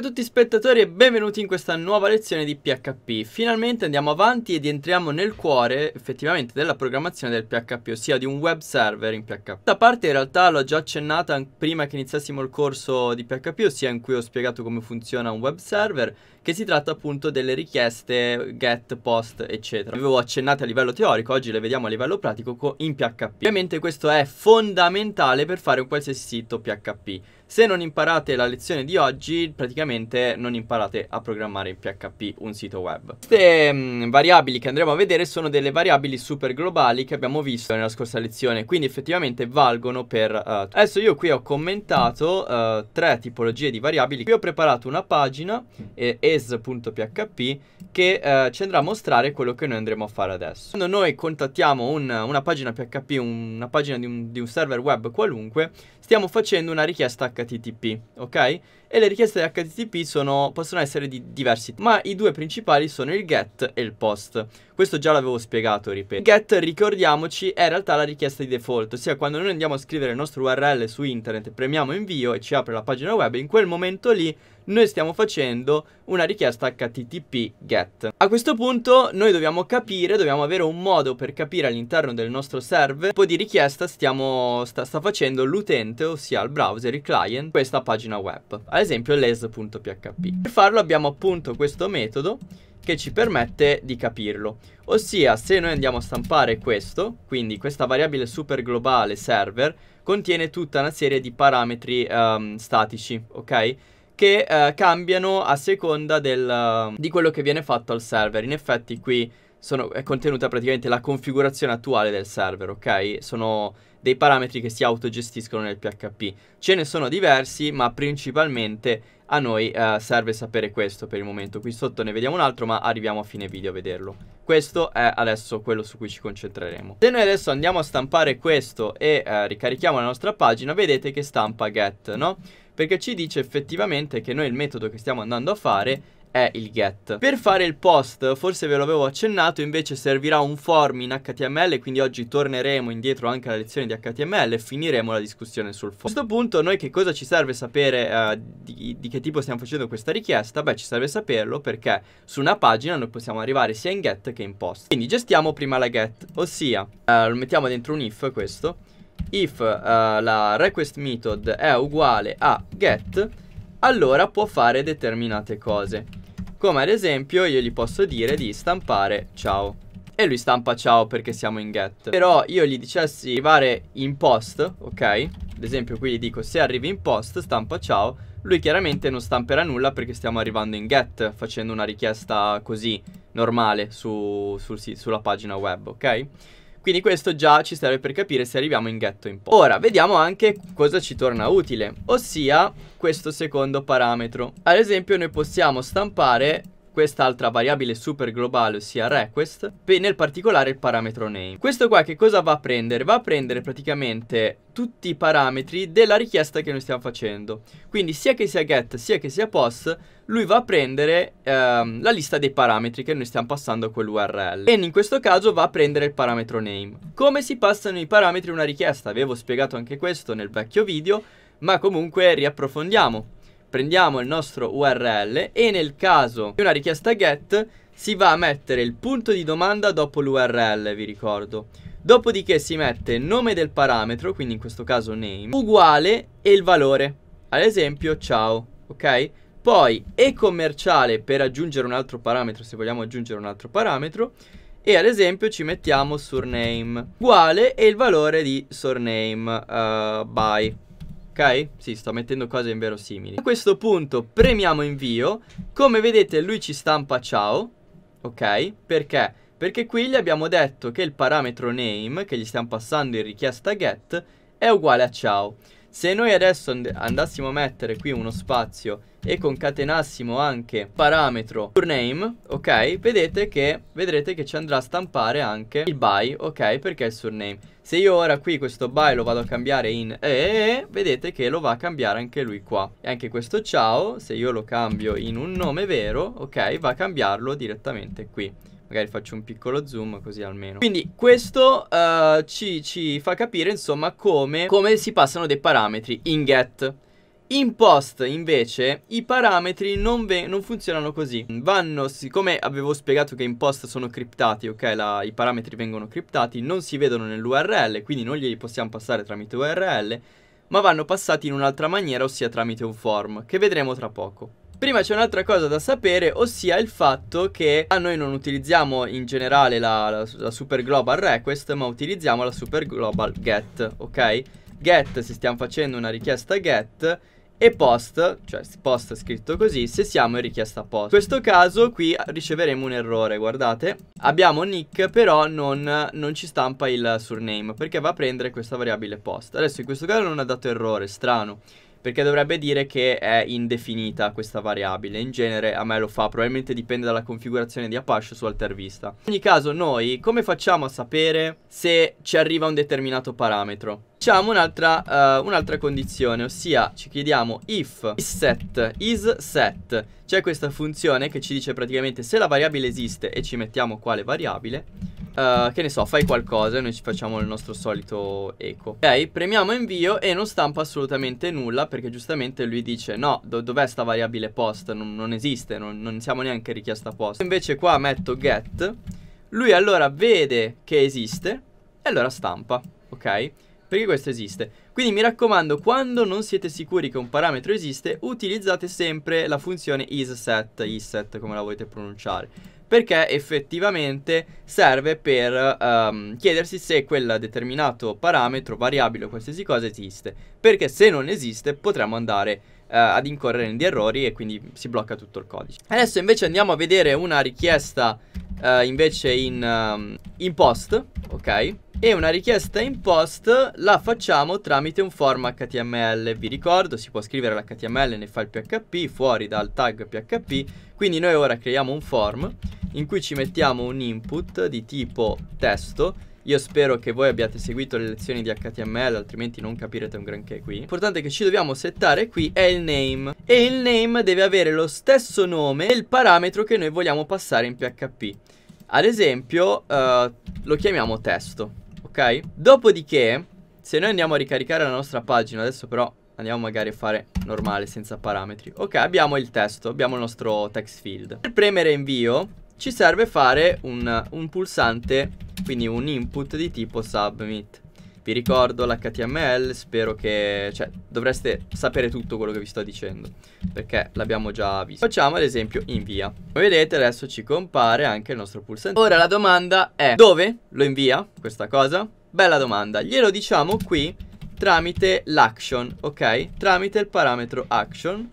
Ciao a tutti spettatori e benvenuti in questa nuova lezione di PHP Finalmente andiamo avanti ed entriamo nel cuore effettivamente della programmazione del PHP Ossia di un web server in PHP Questa parte in realtà l'ho già accennata prima che iniziassimo il corso di PHP Ossia in cui ho spiegato come funziona un web server Che si tratta appunto delle richieste get, post eccetera Le avevo accennate a livello teorico, oggi le vediamo a livello pratico in PHP Ovviamente questo è fondamentale per fare un qualsiasi sito PHP se non imparate la lezione di oggi, praticamente non imparate a programmare in PHP un sito web. Queste mh, mm, variabili che andremo a vedere sono delle variabili super globali che abbiamo visto nella scorsa lezione, quindi effettivamente valgono per... Uh, adesso io qui ho commentato uh, tre tipologie di variabili. Qui ho preparato una pagina, eh, es.php, che uh, ci andrà a mostrare quello che noi andremo a fare adesso. Quando noi contattiamo un, una pagina PHP, un, una pagina di un, di un server web qualunque, stiamo facendo una richiesta HTTP, ok? E le richieste di HTTP sono, possono essere di diversi, ma i due principali sono il GET e il POST. Questo già l'avevo spiegato, ripeto. GET, ricordiamoci, è in realtà la richiesta di default, ossia quando noi andiamo a scrivere il nostro URL su internet, premiamo invio e ci apre la pagina web, in quel momento lì noi stiamo facendo una richiesta HTTP GET. A questo punto noi dobbiamo capire, dobbiamo avere un modo per capire all'interno del nostro server tipo di richiesta stiamo, sta, sta facendo l'utente, ossia il browser, il client, questa pagina web. Ad esempio les.php. Per farlo abbiamo appunto questo metodo che ci permette di capirlo. Ossia, se noi andiamo a stampare questo, quindi questa variabile super globale server, contiene tutta una serie di parametri um, statici, ok? che eh, cambiano a seconda del, eh, di quello che viene fatto al server. In effetti qui sono, è contenuta praticamente la configurazione attuale del server, ok? Sono dei parametri che si autogestiscono nel PHP. Ce ne sono diversi, ma principalmente a noi eh, serve sapere questo per il momento. Qui sotto ne vediamo un altro, ma arriviamo a fine video a vederlo. Questo è adesso quello su cui ci concentreremo. Se noi adesso andiamo a stampare questo e eh, ricarichiamo la nostra pagina, vedete che stampa get, no? perché ci dice effettivamente che noi il metodo che stiamo andando a fare è il get. Per fare il post, forse ve l'avevo accennato, invece servirà un form in HTML, quindi oggi torneremo indietro anche alla lezione di HTML e finiremo la discussione sul form. A questo punto noi che cosa ci serve sapere uh, di, di, che tipo stiamo facendo questa richiesta? Beh, ci serve saperlo perché su una pagina noi possiamo arrivare sia in get che in post. Quindi gestiamo prima la get, ossia uh, lo mettiamo dentro un if questo if uh, la request method è uguale a get, allora può fare determinate cose. Come ad esempio io gli posso dire di stampare ciao. E lui stampa ciao perché siamo in get. Però io gli dicessi arrivare in post, ok? Ad esempio qui gli dico se arrivi in post stampa ciao. Lui chiaramente non stamperà nulla perché stiamo arrivando in get facendo una richiesta così normale su, sul, sulla pagina web, ok? Quindi questo già ci serve per capire se arriviamo in ghetto in po'. Ora, vediamo anche cosa ci torna utile, ossia questo secondo parametro. Ad esempio noi possiamo stampare quest'altra variabile super globale, ossia request, nel particolare il parametro name. Questo qua che cosa va a prendere? Va a prendere praticamente tutti i parametri della richiesta che noi stiamo facendo. Quindi sia che sia get sia che sia post, lui va a prendere ehm, la lista dei parametri che noi stiamo passando a quell'URL. E in questo caso va a prendere il parametro name. Come si passano i parametri una richiesta? Avevo spiegato anche questo nel vecchio video, ma comunque riapprofondiamo prendiamo il nostro URL e nel caso di una richiesta get si va a mettere il punto di domanda dopo l'URL, vi ricordo. Dopodiché si mette nome del parametro, quindi in questo caso name, uguale e il valore, ad esempio ciao, ok? Poi e commerciale per aggiungere un altro parametro, se vogliamo aggiungere un altro parametro, e ad esempio ci mettiamo surname, uguale e il valore di surname uh, by ok? Sì, sto mettendo cose inverosimili. A questo punto premiamo invio, come vedete lui ci stampa ciao, ok? Perché? Perché qui gli abbiamo detto che il parametro name che gli stiamo passando in richiesta get è uguale a ciao. Se noi adesso and andassimo a mettere qui uno spazio e concatenassimo anche parametro surname, ok? Vedete che, vedrete che ci andrà a stampare anche il by, ok? Perché è il surname. Se io ora qui questo by lo vado a cambiare in e, vedete che lo va a cambiare anche lui qua. E anche questo ciao, se io lo cambio in un nome vero, ok? Va a cambiarlo direttamente qui. Magari faccio un piccolo zoom così almeno Quindi questo uh, ci, ci, fa capire insomma come, come si passano dei parametri in get in post invece i parametri non, non, funzionano così Vanno, siccome avevo spiegato che in post sono criptati, ok? La, I parametri vengono criptati, non si vedono nell'URL Quindi non glieli possiamo passare tramite URL Ma vanno passati in un'altra maniera, ossia tramite un form Che vedremo tra poco Prima c'è un'altra cosa da sapere, ossia il fatto che ah, noi non utilizziamo in generale la, la, la super global request, ma utilizziamo la super global get, ok? Get se stiamo facendo una richiesta get e post, cioè post scritto così, se siamo in richiesta post. In questo caso qui riceveremo un errore, guardate. Abbiamo nick però non, non, ci stampa il surname perché va a prendere questa variabile post. Adesso in questo caso non ha dato errore, strano perché dovrebbe dire che è indefinita questa variabile. In genere a me lo fa, probabilmente dipende dalla configurazione di Apache su AlterVista. In ogni caso noi come facciamo a sapere se ci arriva un determinato parametro? Facciamo un'altra uh, eh, un condizione, ossia ci chiediamo if is set is set. C'è questa funzione che ci dice praticamente se la variabile esiste e ci mettiamo quale variabile uh, che ne so, fai qualcosa e noi ci facciamo il nostro solito eco. Ok, premiamo invio e non stampa assolutamente nulla perché giustamente lui dice no, do dov'è sta variabile post? Non, non esiste, non, non siamo neanche richiesta post. Invece qua metto get, lui allora vede che esiste e allora stampa, ok? Perché questo esiste. Quindi mi raccomando, quando non siete sicuri che un parametro esiste, utilizzate sempre la funzione isSet, isSet come la volete pronunciare perché effettivamente serve per um, chiedersi se quel determinato parametro, variabile o qualsiasi cosa esiste, perché se non esiste potremmo andare uh, ad incorrere in errori e quindi si blocca tutto il codice. Adesso invece andiamo a vedere una richiesta uh, invece in, uh, in post, ok? E una richiesta in post la facciamo tramite un form HTML. Vi ricordo, si può scrivere l'HTML nel file PHP, fuori dal tag PHP. Quindi noi ora creiamo un form in cui ci mettiamo un input di tipo testo io spero che voi abbiate seguito le lezioni di HTML, altrimenti non capirete un granché qui. L'importante che ci dobbiamo settare qui è il name. E il name deve avere lo stesso nome del parametro che noi vogliamo passare in PHP. Ad esempio, uh, lo chiamiamo testo, ok? Dopodiché, se noi andiamo a ricaricare la nostra pagina, adesso però andiamo magari a fare normale, senza parametri. Ok, abbiamo il testo, abbiamo il nostro text field. Per premere invio, ci serve fare un, un pulsante quindi un input di tipo submit. Vi ricordo l'HTML, spero che... cioè, dovreste sapere tutto quello che vi sto dicendo, perché l'abbiamo già visto. Facciamo ad esempio invia. Come vedete adesso ci compare anche il nostro pulsante. Ora la domanda è dove lo invia questa cosa? Bella domanda, glielo diciamo qui tramite l'action, ok? Tramite il parametro action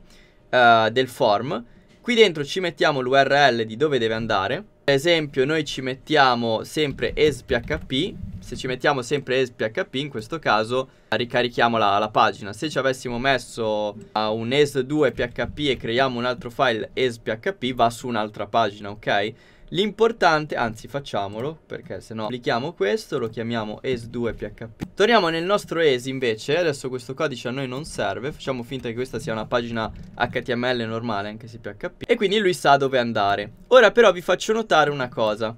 uh, del form. Qui dentro ci mettiamo l'URL di dove deve andare per esempio noi ci mettiamo sempre ESPHP, se ci mettiamo sempre ESPHP in questo caso ricarichiamo la, la pagina. Se ci avessimo messo ah, un ES2 PHP e creiamo un altro file ESPHP va su un'altra pagina, ok? L'importante, anzi facciamolo, perché se no applichiamo questo, lo chiamiamo es2php. Torniamo nel nostro es invece, adesso questo codice a noi non serve, facciamo finta che questa sia una pagina html normale, anche se php, e quindi lui sa dove andare. Ora però vi faccio notare una cosa.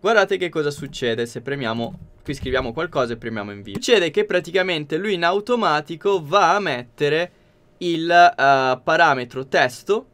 Guardate che cosa succede se premiamo qui scriviamo qualcosa e premiamo invio. Succede che praticamente lui in automatico va a mettere il uh, parametro testo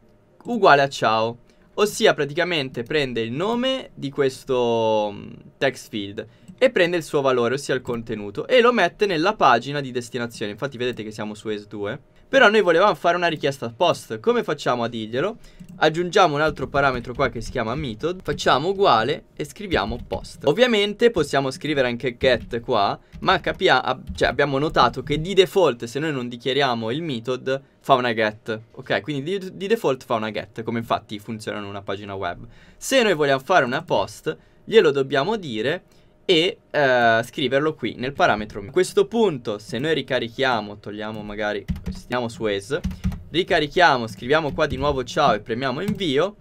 uguale a ciao ossia praticamente prende il nome di questo mm, text field e prende il suo valore, ossia il contenuto, e lo mette nella pagina di destinazione. Infatti vedete che siamo su S2. Però noi volevamo fare una richiesta post. Come facciamo a dirglielo? Aggiungiamo un altro parametro qua che si chiama method, facciamo uguale e scriviamo post. Ovviamente possiamo scrivere anche get qua, ma capiamo, cioè abbiamo notato che di default se noi non dichiariamo il method fa una get, ok? Quindi di, di default fa una get, come infatti funziona in una pagina web. Se noi vogliamo fare una post, glielo dobbiamo dire e eh, scriverlo qui nel parametro. A questo punto se noi ricarichiamo, togliamo magari, stiamo su ES, ricarichiamo, scriviamo qua di nuovo ciao e premiamo invio,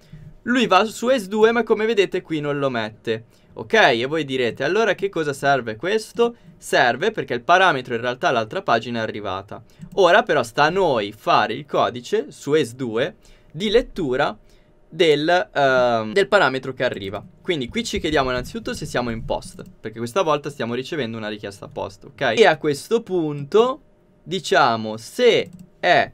lui va su ES2 ma come vedete qui non lo mette. Ok, e voi direte, allora che cosa serve questo? Serve perché il parametro in realtà all'altra pagina è arrivata. Ora però sta a noi fare il codice su ES2 di lettura del, uh, del parametro che arriva. Quindi qui ci chiediamo innanzitutto se siamo in post, perché questa volta stiamo ricevendo una richiesta post, ok? E a questo punto diciamo se è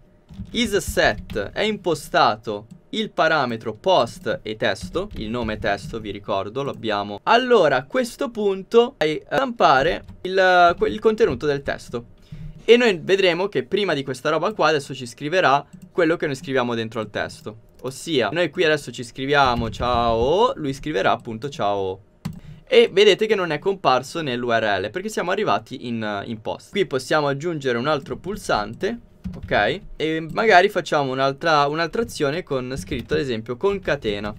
isSet è impostato il parametro post e testo, il nome testo vi ricordo, lo abbiamo. Allora a questo punto vai a stampare il, il contenuto del testo. E noi vedremo che prima di questa roba qua adesso ci scriverà quello che noi scriviamo dentro al testo. Ossia, noi qui adesso ci scriviamo ciao, lui scriverà appunto ciao e vedete che non è comparso nell'URL perché siamo arrivati in, in, post. Qui possiamo aggiungere un altro pulsante, ok? E magari facciamo un'altra un azione con scritto ad esempio concatena,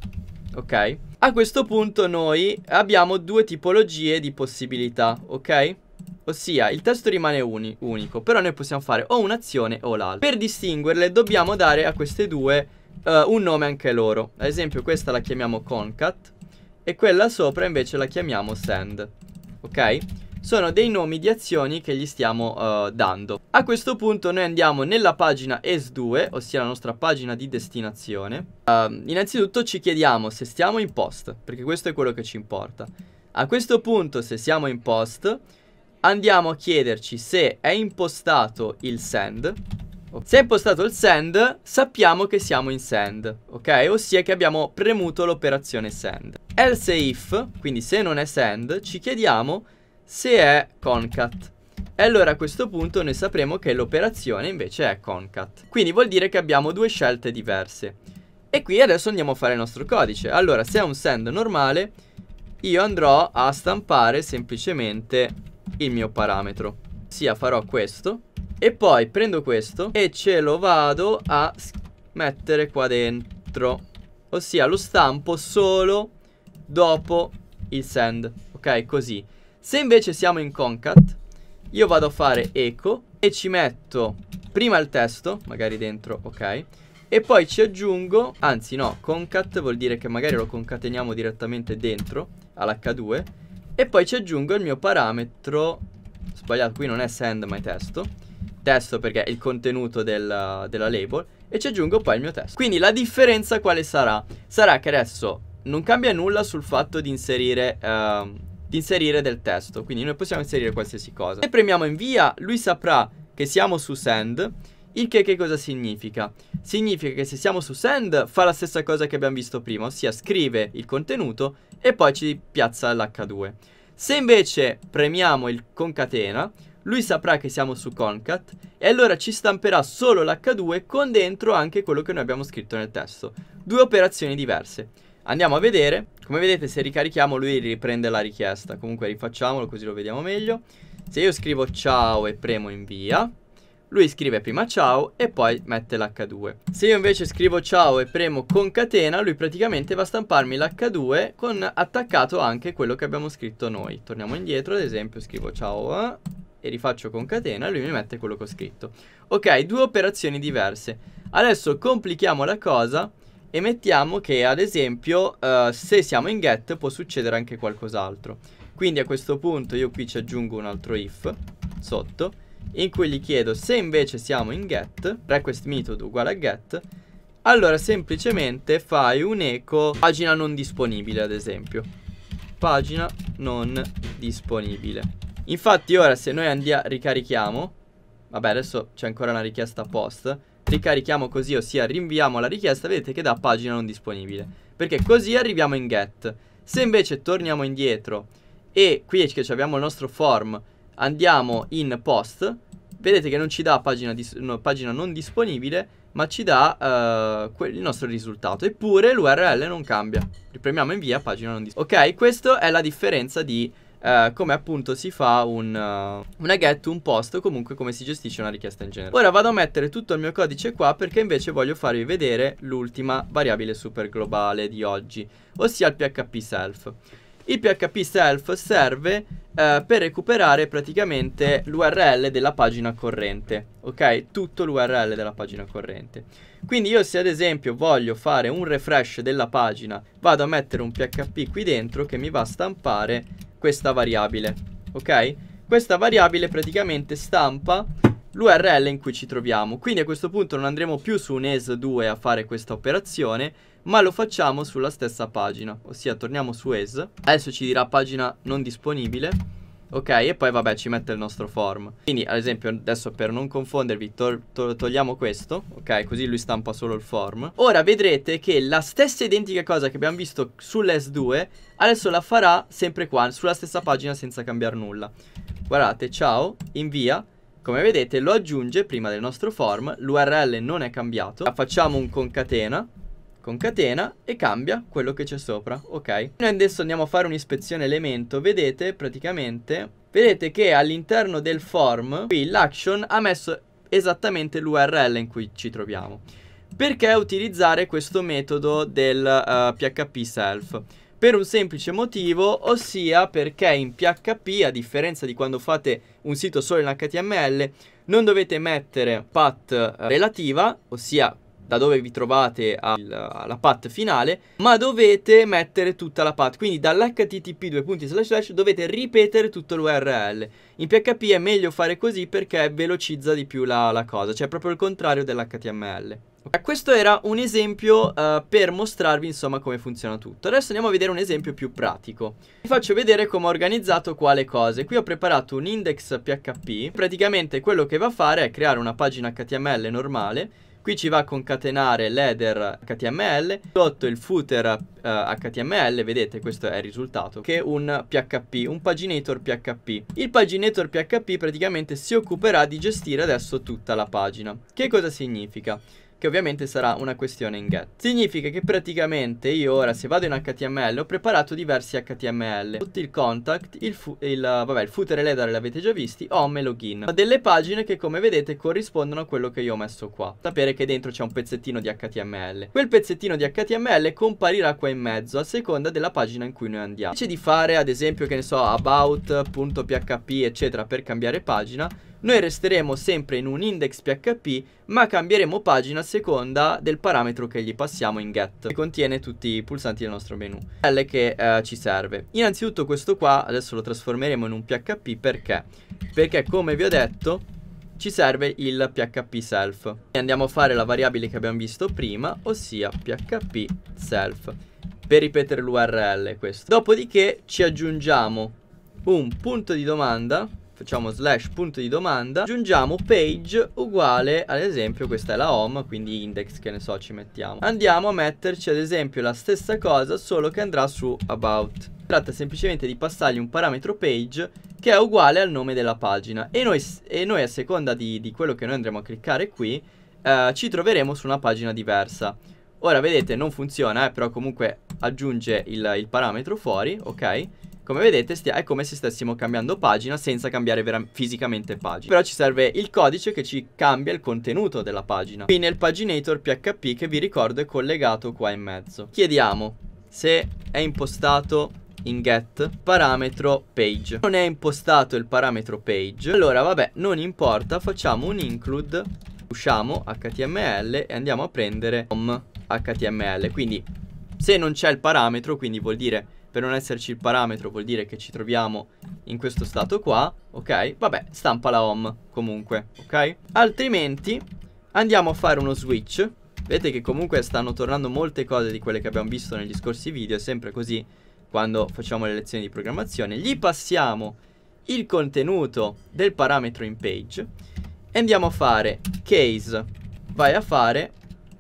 ok? A questo punto noi abbiamo due tipologie di possibilità, ok? Ossia, il testo rimane uni unico, però noi possiamo fare o un'azione o l'altra. Per distinguerle dobbiamo dare a queste due uh, un nome anche loro. Ad esempio questa la chiamiamo concat e quella sopra invece la chiamiamo send. Ok? Sono dei nomi di azioni che gli stiamo uh, dando. A questo punto noi andiamo nella pagina S2, ossia la nostra pagina di destinazione. Uh, innanzitutto ci chiediamo se stiamo in post, perché questo è quello che ci importa. A questo punto, se siamo in post, andiamo a chiederci se è impostato il send okay. Se è impostato il send, sappiamo che siamo in send, ok? Ossia che abbiamo premuto l'operazione send. Else if, quindi se non è send, ci chiediamo se è concat. E allora a questo punto noi sapremo che l'operazione invece è concat. Quindi vuol dire che abbiamo due scelte diverse. E qui adesso andiamo a fare il nostro codice. Allora, se è un send normale, io andrò a stampare semplicemente il mio parametro. Ossia farò questo, e poi prendo questo e ce lo vado a mettere qua dentro. Ossia lo stampo solo dopo il send. Ok, così. Se invece siamo in concat, io vado a fare eco e ci metto prima il testo, magari dentro, ok. E poi ci aggiungo, anzi no, concat vuol dire che magari lo concateniamo direttamente dentro all'h2 e poi ci aggiungo il mio parametro, sbagliato, qui non è send ma è testo testo perché è il contenuto del, della label e ci aggiungo poi il mio testo. Quindi la differenza quale sarà? Sarà che adesso non cambia nulla sul fatto di inserire... Uh, di inserire del testo Quindi noi possiamo inserire qualsiasi cosa Se premiamo invia lui saprà che siamo su send Il che che cosa significa? Significa che se siamo su send fa la stessa cosa che abbiamo visto prima Ossia scrive il contenuto e poi ci piazza l'H2 Se invece premiamo il concatena lui saprà che siamo su Concat e allora ci stamperà solo l'H2 con dentro anche quello che noi abbiamo scritto nel testo. Due operazioni diverse. Andiamo a vedere, come vedete se ricarichiamo lui riprende la richiesta, comunque rifacciamolo così lo vediamo meglio. Se io scrivo ciao e premo invia, lui scrive prima ciao e poi mette l'H2. Se io invece scrivo ciao e premo concatena, lui praticamente va a stamparmi l'H2 con attaccato anche quello che abbiamo scritto noi. Torniamo indietro, ad esempio scrivo ciao eh e rifaccio con catena, lui mi mette quello che ho scritto. Ok, due operazioni diverse. Adesso complichiamo la cosa e mettiamo che ad esempio uh, se siamo in get può succedere anche qualcos'altro. Quindi a questo punto io qui ci aggiungo un altro if sotto in cui gli chiedo se invece siamo in get, request method uguale a get, allora semplicemente fai un eco pagina non disponibile ad esempio. Pagina non disponibile. Infatti ora se noi andiamo, ricarichiamo Vabbè adesso c'è ancora una richiesta post Ricarichiamo così, ossia rinviamo la richiesta Vedete che da pagina non disponibile Perché così arriviamo in get Se invece torniamo indietro E qui che abbiamo il nostro form Andiamo in post Vedete che non ci dà pagina, dis no, pagina non disponibile Ma ci dà uh, il nostro risultato Eppure l'URL non cambia Ripremiamo invia pagina non disponibile Ok, questa è la differenza di eh, come appunto si fa un, uh, una get to un posto, comunque come si gestisce una richiesta in genere. Ora vado a mettere tutto il mio codice qua perché invece voglio farvi vedere l'ultima variabile super globale di oggi, ossia il PHP self. Il PHP self serve eh, per recuperare praticamente l'URL della pagina corrente, ok? Tutto l'URL della pagina corrente. Quindi io se ad esempio voglio fare un refresh della pagina, vado a mettere un PHP qui dentro che mi va a stampare questa variabile, ok? Questa variabile praticamente stampa l'URL in cui ci troviamo. Quindi a questo punto non andremo più su un ES2 a fare questa operazione, ma lo facciamo sulla stessa pagina, ossia torniamo su ES. Adesso ci dirà pagina non disponibile Ok, e poi vabbè ci mette il nostro form. Quindi ad esempio adesso per non confondervi to to togliamo questo, ok? Così lui stampa solo il form. Ora vedrete che la stessa identica cosa che abbiamo visto sull'S2 adesso la farà sempre qua, sulla stessa pagina senza cambiare nulla. Guardate, ciao, invia. Come vedete lo aggiunge prima del nostro form, l'URL non è cambiato. Facciamo un concatena concatena e cambia quello che c'è sopra, ok? Noi adesso andiamo a fare un'ispezione elemento, vedete praticamente, vedete che all'interno del form qui l'action ha messo esattamente l'URL in cui ci troviamo. Perché utilizzare questo metodo del uh, eh, PHP self? per un semplice motivo, ossia perché in PHP, a differenza di quando fate un sito solo in HTML, non dovete mettere path relativa, ossia da dove vi trovate alla path finale, ma dovete mettere tutta la path, quindi dall'http dovete ripetere tutto l'URL. In PHP è meglio fare così perché velocizza di più la, la cosa, cioè proprio il contrario dell'HTML. Questo era un esempio uh, per mostrarvi insomma come funziona tutto. Adesso andiamo a vedere un esempio più pratico. Vi faccio vedere come ho organizzato quale cose. Qui ho preparato un index.php Praticamente quello che va a fare è creare una pagina HTML normale Qui ci va a concatenare l'header HTML, sotto il footer eh, HTML, vedete questo è il risultato, che è un PHP, un paginator PHP. Il paginator PHP praticamente si occuperà di gestire adesso tutta la pagina. Che cosa significa? che ovviamente sarà una questione in get. Significa che praticamente io ora se vado in HTML ho preparato diversi HTML, tutti il contact, il, il, vabbè, il footer e l'header l'avete già visti, home e login, ma delle pagine che come vedete corrispondono a quello che io ho messo qua. Sapere che dentro c'è un pezzettino di HTML. Quel pezzettino di HTML comparirà qua in mezzo a seconda della pagina in cui noi andiamo. Invece di fare ad esempio che ne so about.php eccetera per cambiare pagina noi resteremo sempre in un index.php ma cambieremo pagina a seconda del parametro che gli passiamo in get che contiene tutti i pulsanti del nostro menu L che eh, ci serve Innanzitutto questo qua adesso lo trasformeremo in un PHP perché? Perché come vi ho detto ci serve il PHP self e andiamo a fare la variabile che abbiamo visto prima ossia PHP self per ripetere l'URL questo. Dopodiché ci aggiungiamo un punto di domanda facciamo slash punto di domanda, aggiungiamo page uguale ad esempio questa è la home, quindi index che ne so ci mettiamo. Andiamo a metterci ad esempio la stessa cosa solo che andrà su about. Tratta semplicemente di passargli un parametro page che è uguale al nome della pagina e noi, e noi a seconda di, di, quello che noi andremo a cliccare qui eh, ci troveremo su una pagina diversa. Ora vedete non funziona eh, però comunque aggiunge il, il parametro fuori, ok? Come vedete è come se stessimo cambiando pagina senza cambiare fisicamente pagina. Però ci serve il codice che ci cambia il contenuto della pagina. Qui nel paginator PHP che vi ricordo è collegato qua in mezzo. Chiediamo se è impostato in get parametro page non è impostato il parametro page allora vabbè non importa facciamo un include usciamo html e andiamo a prendere home html quindi se non c'è il parametro quindi vuol dire per non esserci il parametro vuol dire che ci troviamo in questo stato qua, ok? Vabbè, stampa la home comunque, ok? Altrimenti andiamo a fare uno switch. Vedete che comunque stanno tornando molte cose di quelle che abbiamo visto negli scorsi video, è sempre così quando facciamo le lezioni di programmazione. Gli passiamo il contenuto del parametro in page e andiamo a fare case, vai a fare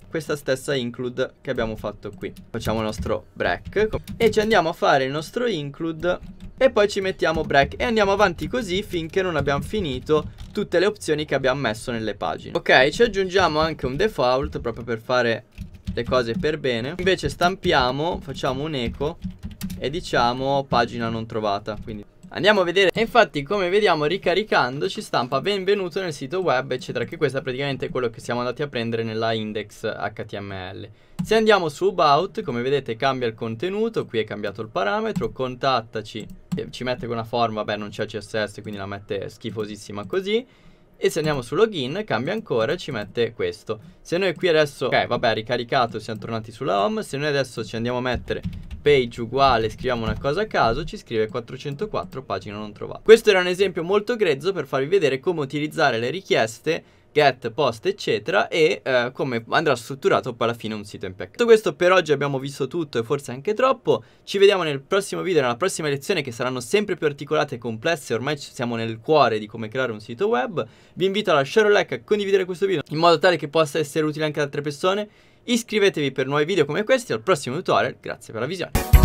questa stessa include che abbiamo fatto qui. Facciamo il nostro break e ci andiamo a fare il nostro include e poi ci mettiamo break e andiamo avanti così finché non abbiamo finito tutte le opzioni che abbiamo messo nelle pagine. Ok, ci aggiungiamo anche un default proprio per fare le cose per bene. Invece stampiamo, facciamo un eco e diciamo pagina non trovata, quindi Andiamo a vedere e infatti come vediamo ricaricando ci stampa benvenuto nel sito web eccetera che questo è praticamente quello che siamo andati a prendere nella index html Se andiamo su about come vedete cambia il contenuto qui è cambiato il parametro contattaci ci mette con una forma beh non c'è css quindi la mette schifosissima così e se andiamo su login cambia ancora e ci mette questo Se noi qui adesso, ok vabbè ricaricato siamo tornati sulla home Se noi adesso ci andiamo a mettere page uguale, scriviamo una cosa a caso, ci scrive 404 pagina non trovata. Questo era un esempio molto grezzo per farvi vedere come utilizzare le richieste get, post eccetera e eh, come andrà strutturato poi alla fine un sito MPEG. Tutto questo per oggi abbiamo visto tutto e forse anche troppo, ci vediamo nel prossimo video, nella prossima lezione che saranno sempre più articolate e complesse, ormai siamo nel cuore di come creare un sito web, vi invito a lasciare un like, e a condividere questo video in modo tale che possa essere utile anche ad altre persone Iscrivetevi per nuovi video come questi al prossimo tutorial, grazie per la visione.